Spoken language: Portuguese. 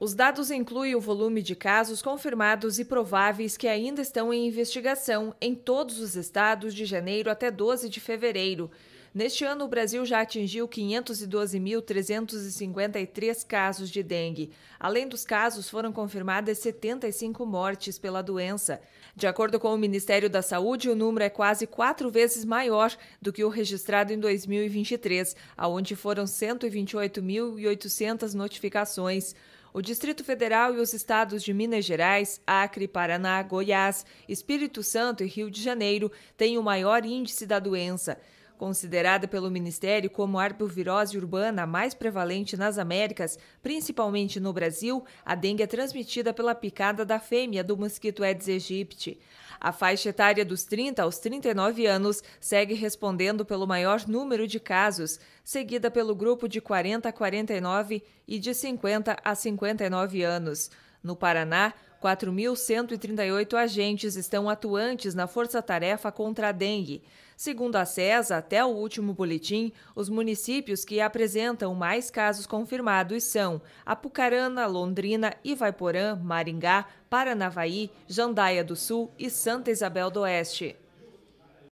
Os dados incluem o volume de casos confirmados e prováveis que ainda estão em investigação em todos os estados de janeiro até 12 de fevereiro. Neste ano, o Brasil já atingiu 512.353 casos de dengue. Além dos casos, foram confirmadas 75 mortes pela doença. De acordo com o Ministério da Saúde, o número é quase quatro vezes maior do que o registrado em 2023, onde foram 128.800 notificações o Distrito Federal e os estados de Minas Gerais, Acre, Paraná, Goiás, Espírito Santo e Rio de Janeiro têm o maior índice da doença. Considerada pelo Ministério como a arbovirose urbana mais prevalente nas Américas, principalmente no Brasil, a dengue é transmitida pela picada da fêmea do mosquito Aedes aegypti. A faixa etária dos 30 aos 39 anos segue respondendo pelo maior número de casos, seguida pelo grupo de 40 a 49 e de 50 a 59 anos. No Paraná, 4.138 agentes estão atuantes na força-tarefa contra a dengue. Segundo a Cesa, até o último boletim, os municípios que apresentam mais casos confirmados são Apucarana, Londrina, Ivaiporã, Maringá, Paranavaí, Jandaia do Sul e Santa Isabel do Oeste.